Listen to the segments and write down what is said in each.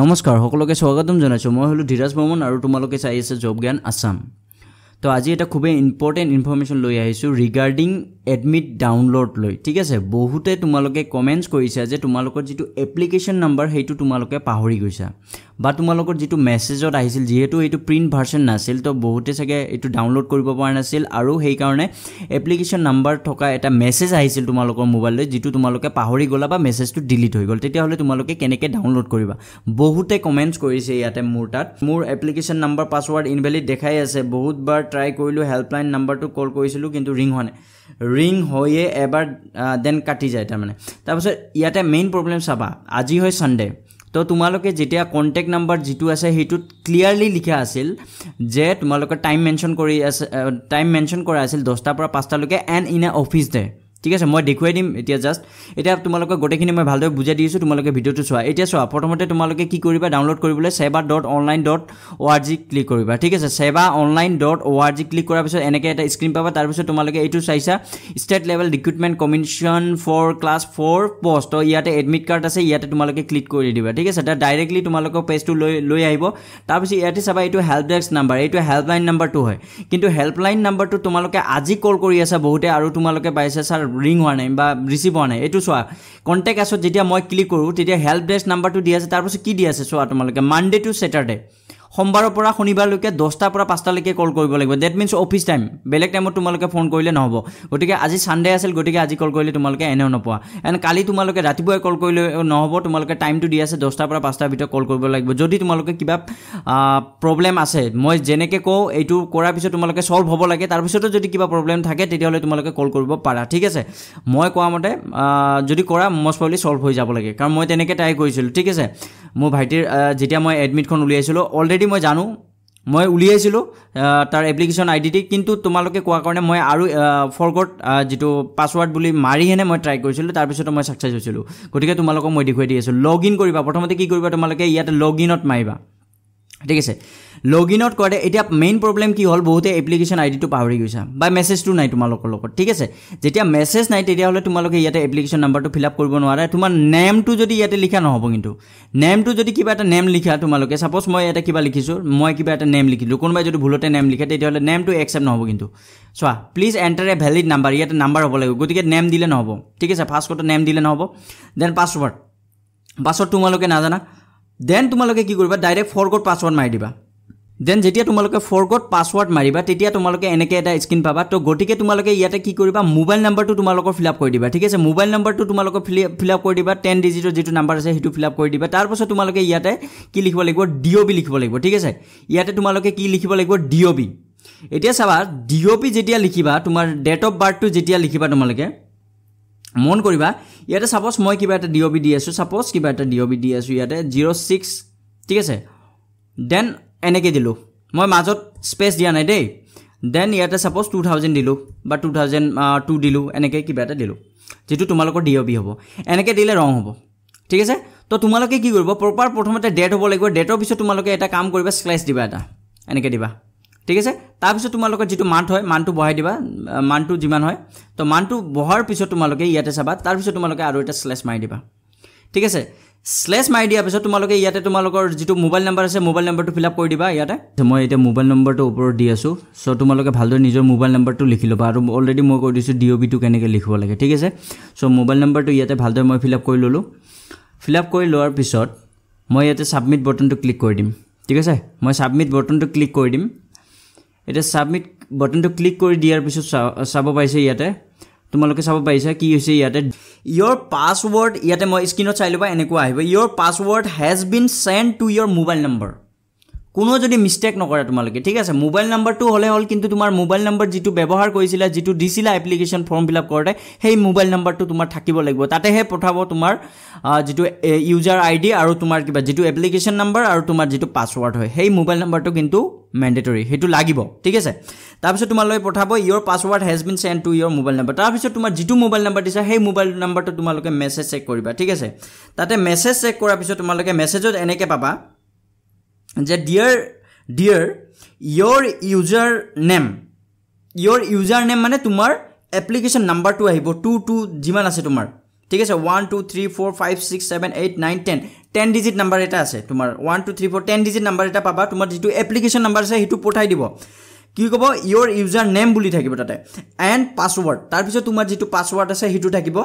নমস্কাৰ সকলোকে স্বাগতম জনাইছোঁ মই হ'লোঁ ধীৰাজ ভ্ৰমণ আৰু তোমালোকে চাই আছে জব জ্ঞান আছাম তো আজি এটা খুবেই ইম্পৰ্টেণ্ট ইনফৰ্মেশ্যন লৈ আহিছোঁ ৰিগাৰ্ডিং এডমিট ডাউনলোড লৈ ঠিক আছে বহুতে তোমালোকে কমেণ্টছ কৰিছা যে তোমালোকৰ যিটো এপ্লিকেশ্যন নাম্বাৰ সেইটো তোমালোকে পাহৰি গৈছা বা তোমালোকৰ যিটো মেছেজত আহিছিল যিহেতু এইটো প্ৰিণ্ট ভাৰ্চন নাছিল তো বহুতে চাগে এইটো ডাউনলোড কৰিব পৰা নাছিল আৰু সেইকাৰণে এপ্লিকেশ্যন নাম্বাৰ থকা এটা মেছেজ আহিছিল তোমালোকৰ মোবাইললৈ যিটো তোমালোকে পাহৰি গ'লা বা মেছেজটো ডিলিট হৈ গ'ল তেতিয়াহ'লে তোমালোকে কেনেকৈ ডাউনলোড কৰিবা বহুতে কমেণ্টছ কৰিছে ইয়াতে মোৰ তাত মোৰ এপ্লিকেশ্যন নাম্বাৰ পাছৱৰ্ড ইনভেলিড দেখাই আছে বহুতবাৰ ট্ৰাই কৰিলোঁ হেল্পলাইন নাম্বাৰটো কল কৰিছিলোঁ কিন্তু ৰিং হোৱা নাই ৰিং হৈয়ে এবাৰ দেন কাটি যায় তাৰমানে তাৰপিছত ইয়াতে মেইন প্ৰব্লেম চাবা আজি হয় ছানডে তো তোমালোকে যেতিয়া কণ্টেক্ট নাম্বাৰ যিটো আছে সেইটোত ক্লিয়াৰলি লিখা আছিল যে তোমালোকে টাইম মেনশ্যন কৰি আছে টাইম মেনশ্যন কৰা আছিল দহটাৰ পৰা পাঁচটালৈকে and in a office day' ঠিক আছে মই দেখুৱাই দিম এতিয়া জাষ্ট এতিয়া তোমালোকক গোটেইখিনি মই ভালদৰে বুজাই দিছোঁ তোমালোকে ভিডিঅ'টো চোৱা এতিয়া চোৱা প্ৰথমতে তোমালোকে কি কৰিবা ডাউনলোড কৰিবলৈ SEBA dot online dot O' R G click কৰিবা ঠিক আছে SEBA online dot O' R G click কৰাৰ পিছত এনেকৈ এটা স্ক্ৰীণ পাবা তাৰপিছত তোমালোকে এইটো চাইছা state level recruitment commission for class four post ত' ইয়াতে এডমিট কাৰ্ড আছে ইয়াতে তোমালোকে ক্লিক কৰি দিবা ঠিক আছে তাত ডাইৰেক্টলি তোমালোকৰ পেজটো লৈ লৈ আহিব তাৰপিছত ইয়াতে চাবা এইটো হেল্প ডেস্ক নাম্বাৰ এইটো হেল্পলাইন নাম্বাৰটো হয় কিন্তু হেল্পলাইন নাম্বাৰটো তোমালোকে আজি কল কৰি আছা বহুতে আৰু তোমালোকে পাইছা ছাৰ ৰিং হোৱা নাই বা ৰিচিভ হোৱা নাই এইটো চোৱা কণ্টেক্ট আছত যেতিয়া মই ক্লিক কৰোঁ তেতিয়া হেল্প ডেস্ক নাম্বাৰটো দি আছে তাৰপাছত কি দি আছে চোৱা তোমালোকে মানডে টু ছেটাৰডে' সোমবাৰৰ পৰা শনিবাৰলৈকে দহটাৰ পৰা পাঁচটালৈকে কল কৰিব লাগিব ডেট মিনছ অফিচ টাইম বেলেগ টাইমত তোমালোকে ফোন কৰিলে নহ'ব গতিকে আজি ছানডে আছিল গতিকে আজি কল কৰিলে তোমালোকে এনেও নোপোৱা এণ্ড কালি তোমালোকে ৰাতিপুৱাই কল কৰিলে নহ'ব তোমালোকে টাইমটো দি আছে দহটাৰ পৰা পাঁচটাৰ ভিতৰত কল কৰিব লাগিব যদি তোমালোকে কিবা প্ৰব্লেম আছে মই যেনেকৈ কওঁ এইটো কৰাৰ পিছত তোমালোকে ছল্ভ হ'ব লাগে তাৰপিছতো যদি কিবা প্ৰব্লেম থাকে তেতিয়াহ'লে তোমালোকে কল কৰিব পাৰা ঠিক আছে মই কোৱা মতে যদি কৰা মষ্ট প্ৰব্লি চল্ভ হৈ যাব লাগে কাৰণ মই তেনেকৈ ট্ৰাই কৰিছিলোঁ ঠিক আছে মোৰ ভাইটিৰ যেতিয়া মই এডমিটখন উলিয়াইছিলোঁ অলৰেডি মই জানো মই উলিয়াইছিলোঁ তাৰ এপ্লিকেশ্যন আই ডিটি কিন্তু তোমালোকে কোৱাৰ কাৰণে মই আৰু ফৰগট যিটো পাছৱৰ্ড বুলি মাৰিহেনে মই ট্ৰাই কৰিছিলোঁ তাৰপিছতো মই ছাকচেছ হৈছিলোঁ গতিকে তোমালোকক মই দেখুৱাই দি আছোঁ লগ ইন কৰিবা প্ৰথমতে কি কৰিবা তোমালোকে ইয়াতে লগ ইনত মাৰিবা ঠিক আছে লগ ইনত কৰে এতিয়া মেইন প্ৰব্লেম কি হ'ল বহুতে এপ্লিকেশ্যন আইডিটো পাহৰি গৈছা বা মেছেজটো নাই তোমালোকৰ লগত ঠিক আছে যেতিয়া মেছেজ নাই তেতিয়াহ'লে তোমালোকে ইয়াতে এপ্লিকেশ্যন নাম্বাৰটো ফিল আপ কৰিব নোৱাৰে তোমাৰ নেমটো যদি ইয়াতে লিখা নহ'ব কিন্তু নেমটো যদি কিবা এটা নেম লিখা তোমালোকে ছাপ'জ মই ইয়াতে কিবা লিখিছোঁ মই কিবা এটা নেম লিখিলোঁ কোনোবাই যদি ভুলতে নেম লিখে তেতিয়াহ'লে নেমটো একচেপ্ট নহ'ব কিন্তু চোৱা please enter a valid number ইয়াতে নাম্বাৰ হ'ব লাগিব গতিকে নেম দিলে নহ'ব ঠিক আছে ফাৰ্ষ্টতে নেম দিলে নহ'ব দেন পাছৱৰ্ড পাছৱৰ্ড তোমালোকে নাজানা দেন তোমালোকে কি কৰিবা ডাইৰেক্ট ফৰ্কত পাছৱৰ্ড মাৰি দিবা দেন যেতিয়া তোমালোকে ফৰ ফৰ্কত পাছৱৰ্ড মাৰিবা তেতিয়া তোমালোকে এনেকৈ এটা স্ক্ৰীন পাবা তো গতিকে তোমালোকে ইয়াতে কি কৰিবা মোবাইল নাম্বাৰটো তোমালোকৰ ফিল আপ কৰি দিবা ঠিক আছে মোবাইল নম্বৰটো তোমালোকৰ ফিল ফিল আপ কৰি দিবা টেন ডিজিটৰ যিটো নাম্বাৰ আছে সেইটো ফিল আপ কৰি দিবা তাৰপাছত তোমালোকে ইয়াতে কি লিখিব লাগিব ডি অ' বি লিখিব লাগিব ঠিক আছে ইয়াতে তোমালোকে কি লিখিব লাগিব ডি অ' বি এতিয়া চাবা ডি অ' বি যেতিয়া লিখিবা তোমাৰ ডেট অফ বাৰ্থটো যেতিয়া লিখিবা তোমালোকে মন কৰিবা ইয়াতে চাপ'জ মই কিবা এটা ডি অ' বি দি আছোঁ ছাপ'জ কিবা এটা ডি অ' বি দি আছোঁ ইয়াতে জিৰ' ছিক্স ঠিক আছে দেন এনেকৈ দিলোঁ মই মাজত স্পেচ দিয়া নাই দেই দেন ইয়াতে ছাপ'জ টু থাউজেণ্ড দিলোঁ বা টু থাউজেণ্ড টু দিলোঁ এনেকৈ কিবা এটা দিলোঁ যিটো তোমালোকৰ ডি অ' বি হ'ব এনেকৈ দিলে ৰং হ'ব ঠিক আছে তো তোমালোকে কি কৰিব প্ৰপাৰ প্ৰথমতে ডেট হ'ব লাগিব ডেটৰ পিছত তোমালোকে এটা কাম কৰিবা স্লেচ দিবা এটা এনেকৈ দিবা ঠিক আছে তাৰপিছত তোমালোকৰ যিটো মান্থ হয় মান্থটো বঢ়াই দিবা মান্থটো যিমান হয় তো মান্থটো বঢ়াৰ পিছত তোমালোকে ইয়াতে চাবা তাৰপিছত তোমালোকে আৰু এটা শ্লেছ মাৰি দিবা ঠিক আছে শ্লেছ মাৰি দিয়াৰ পিছত তোমালোকে ইয়াতে তোমালোকৰ যিটো মোবাইল নাম্বাৰ আছে মোবাইল নাম্বাৰটো ফিল আপ কৰি দিবা ইয়াতে মই এতিয়া মোবাইল নম্বৰটো ওপৰত দি আছোঁ চ' তোমালোকে ভালদৰে নিজৰ মোবাইল নাম্বাৰটো লিখি ল'বা আৰু অলৰেডি মই কৈ দিছোঁ ডি অ' বিটো কেনেকৈ লিখিব লাগে ঠিক আছে চ' মোবাইল নম্বৰটো ইয়াতে ভালদৰে মই ফিল আপ কৰি ল'লোঁ ফিল আপ কৰি লোৱাৰ পিছত মই ইয়াতে ছাবমিট বটনটো ক্লিক কৰি দিম ঠিক আছে মই ছাবমিট বটনটো ক্লিক কৰি দিম এতিয়া ছাবমিট বটনটো ক্লিক কৰি দিয়াৰ পিছত চাব পাৰিছে ইয়াতে তোমালোকে চাব পাৰিছা কি হৈছে ইয়াতে ইয়ৰ পাছৱৰ্ড ইয়াতে মই স্ক্ৰীণত চাই ল'বা এনেকুৱা আহিব your password has been sent to your mobile number কোনো যদি মিষ্টেক নকৰে তোমালোকে ঠিক আছে মোবাইল নাম্বাৰটো হ'লে হ'ল কিন্তু তোমাৰ মোবাইল নাম্বাৰ যিটো ব্যৱহাৰ কৰিছিলা যিটো দিছিলা এপ্লিকেশ্যন ফৰ্ম ফিল আপ কৰোঁতে সেই মোবাইল নাম্বাৰটো তোমাৰ থাকিব লাগিব তাতেহে পঠাব তোমাৰ যিটো ইউজাৰ আই ডি আৰু তোমাৰ কিবা যিটো এপ্লিকেশ্যন নাম্বাৰ আৰু তোমাৰ যিটো পাছৱৰ্ড হয় সেই মোবাইল নাম্বাৰটো কিন্তু মেণ্ডেটৰী সেইটো লাগিব ঠিক আছে তাৰপিছত তোমালোকে পঠাব your password has been sent to your mobile number তাৰপিছত তোমাৰ যিটো মোবাইল নাম্বাৰ দিছা সেই মোবাইল নাম্বাৰটো তোমালোকে মেছেজ চেক কৰিবা ঠিক আছে তাতে মেছেজ চেক কৰাৰ পিছত তোমালোকে মেছেজত এনেকৈ পাবা যে dear dear your user name your user name মানে তোমাৰ এপ্লিকেশ্যন নাম্বাৰটো আহিব টু টু যিমান আছে তোমাৰ ঠিক আছে one two three four five six seven eight nine ten ten digit number এটা আছে তোমাৰ one two three four ten digit number এটা পাবা তোমাৰ যিটো এপ্লিকেশ্যন নাম্বাৰ আছে সেইটো পঠাই দিব কি ক'ব ইয়ৰ ইউজাৰ নেম বুলি থাকিব তাতে এণ্ড পাছৱৰ্ড তাৰপিছত তোমাৰ যিটো পাছৱৰ্ড আছে সেইটো থাকিব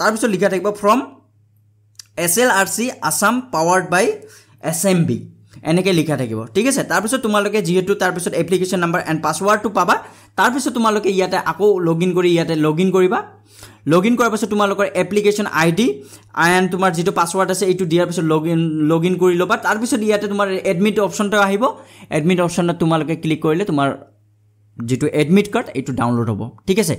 তাৰপিছত লিখা থাকিব from S L R C Assam powered by S M B এনেকৈ লিখা থাকিব ঠিক আছে তাৰপিছত তোমালোকে যিহেতু তাৰপিছত এপ্লিকেশ্যন নাম্বাৰ এণ্ড পাছৱৰ্ডটো পাবা তাৰপিছত তোমালোকে ইয়াতে আকৌ লগ ইন কৰি ইয়াতে লগ ইন কৰিবা লগ ইন কৰাৰ পিছত তোমালোকৰ এপ্লিকেশ্যন আই ডি এণ্ড তোমাৰ যিটো পাছৱৰ্ড আছে এইটো দিয়াৰ পিছত লগ ইন লগ ইন কৰি ল'বা তাৰপিছত ইয়াতে তোমাৰ এডমিট অপশ্যনটো আহিব এডমিট অপশ্যনত তোমালোকে ক্লিক কৰিলে তোমাৰ যিটো এডমিট কাৰ্ড এইটো ডাউনলোড হ'ব ঠিক আছে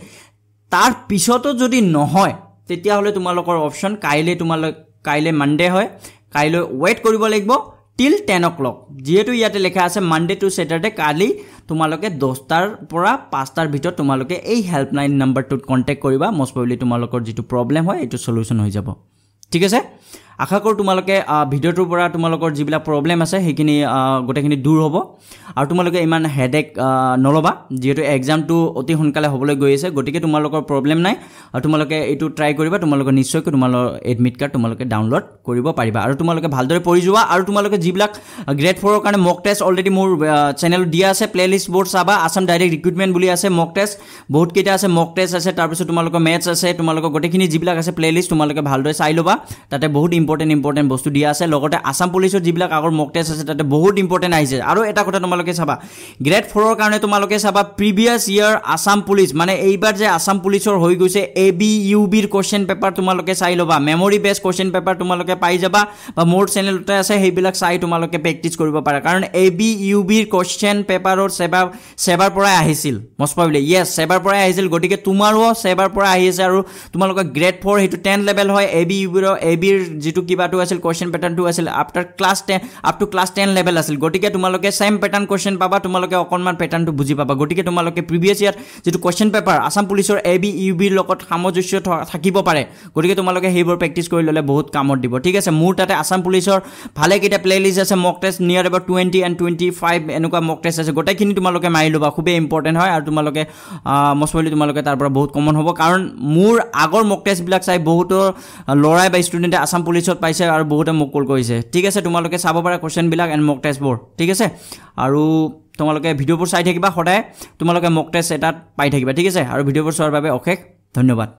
তাৰপিছতো যদি নহয় তেতিয়াহ'লে তোমালোকৰ অপশ্যন কাইলৈ তোমালোক কাইলৈ মানডে' হয় কাইলৈ ৱেইট কৰিব লাগিব টিল টেন অ' ক্লক যিহেতু ইয়াতে লিখা আছে মানডে টু ছেটাৰডে কালি তোমালোকে দহটাৰ পৰা পাঁচটাৰ ভিতৰত তোমালোকে এই হেল্পলাইন নম্বৰটোত কণ্টেক্ট কৰিবা মষ্ট প্ৰবলি তোমালোকৰ যিটো প্ৰব্লেম হয় এইটো চলিউশ্যন হৈ যাব ঠিক আছে আশা কৰোঁ তোমালোকে ভিডিঅ'টোৰ পৰা তোমালোকৰ যিবিলাক প্ৰব্লেম আছে সেইখিনি গোটেইখিনি দূৰ হ'ব আৰু তোমালোকে ইমান হেডেক নল'বা যিহেতু এক্সামটো অতি সোনকালে হ'বলৈ গৈ আছে গতিকে তোমালোকৰ প্ৰব্লেম নাই আৰু তোমালোকে এইটো ট্ৰাই কৰিবা তোমালোকে নিশ্চয়কৈ তোমালোকৰ এডমিট কাৰ্ড তোমালোকে ডাউনলোড কৰিব পাৰিবা আৰু তোমালোকে ভালদৰে পৰি যোৱা আৰু তোমালোকে যিবিলাক গ্ৰেড ফ'ৰৰ কাৰণে মক টেষ্ট অলৰেডি মোৰ চেনেলত দিয়া আছে প্লে'লিষ্টবোৰ চাবা আছাম ডাইৰেক্ট ৰিক্ৰুইটমেণ্ট বুলি আছে মক টেষ্ট বহুতকেইটা আছে মক টেষ্ট আছে তাৰপিছত তোমালোকৰ মেথছ আছে তোমালোকৰ গোটেইখিনি যিবিলাক আছে প্লে'লিষ্ট তোমালোকে ভালদৰে চাই ল'বা তাতে বহুত ইম্পৰ্টেণ্ট ইম্পৰ্টেণ্ট বস্তু দিয়া আছে লগতে আছাম পুলিচৰ যিবিলাক আগৰ মক টেষ্ট আছে তাতে বহুত ইম্পৰ্টেণ্ট আহিছে আৰু এটা কথা তোমালোকে চাবা গ্ৰেড ফ'ৰৰ কাৰণে তোমালোকে চাবা প্ৰিভিয়াছ ইয়াৰ আছাম পুলিচ মানে এইবাৰ যে আছাম পুলিচৰ হৈ গৈছে এ বি ইউ বিৰ কুৱেশ্যন পেপাৰ তোমালোকে চাই ল'বা মেমৰি বেষ্ট কুৱেশ্যন পেপাৰ তোমালোকে পাই যাবা বা মোৰ চেনেলতে আছে সেইবিলাক চাই তোমালোকে প্ৰেক্টিছ কৰিব পাৰা কাৰণ এ বি ইউ বিৰ কুৱেশ্যন পেপাৰৰ চেবা চেবাৰ পৰাই আহিছিল মষ্ট প্ৰবলি য়েছ চেবাৰ পৰাই আহিছিল গতিকে তোমাৰো চেবাৰ পৰা আহি আছে আৰু তোমালোকৰ গ্ৰেড ফ'ৰ সেইটো টেন লেভেল হয় এ বি ইউ বি ৰ এ বিৰ যিটো যিটো কিবাটো আছিল কুৱেশ্যন পেটাৰ্ণটো আছিল after class ten up to class ten level আছিল গতিকে তোমালোকে ছেম পেটাৰ্ণ কুৱেশ্যন পাবা তোমালোকে অকণমান পেটাৰ্ণটো বুজি পাবা গতিকে তোমালোকে প্ৰিভিয়াছ ইয়াৰ যিটো কুৱেশ্যন পেপাৰ আছাম পুলিচৰ এ বি ইউ বিৰ লগত সামঞ্জস্য থাকিব পাৰে গতিকে তোমালোকে সেইবোৰ প্ৰেক্টিছ কৰি ল'লে বহুত কামত দিব ঠিক আছে মোৰ তাতে আছাম পুলিচৰ ভালেকেইটা প্লে'লিষ্ট আছে মক টেষ্ট নিয়াৰ এবাৰ টুৱেণ্টি এণ্ড টুৱেণ্টি ফাইভ এনেকুৱা মক টেষ্ট আছে গোটেইখিনি তোমালোকে মাৰি ল'বা খুবেই ইম্পৰ্টেণ্ট হয় আৰু তোমালোকে মচলি তোমালোকে তাৰ পৰা বহুত কমন হ'ব কাৰণ মোৰ আগৰ মক টেষ্টবিলাক চাই বহুতো ল'ৰাই বা ষ্টুডেণ্টে আছাম পুলিচ পিছত পাইছে আৰু বহুতে মোক কল কৰিছে ঠিক আছে তোমালোকে চাব পাৰা কুৱেশ্যনবিলাক এণ্ড মক টেষ্টবোৰ ঠিক আছে আৰু তোমালোকে ভিডিঅ'বোৰ চাই থাকিবা সদায় তোমালোকে মক টেষ্ট এটাত পাই থাকিবা ঠিক আছে আৰু ভিডিঅ'বোৰ চোৱাৰ বাবে অশেষ ধন্যবাদ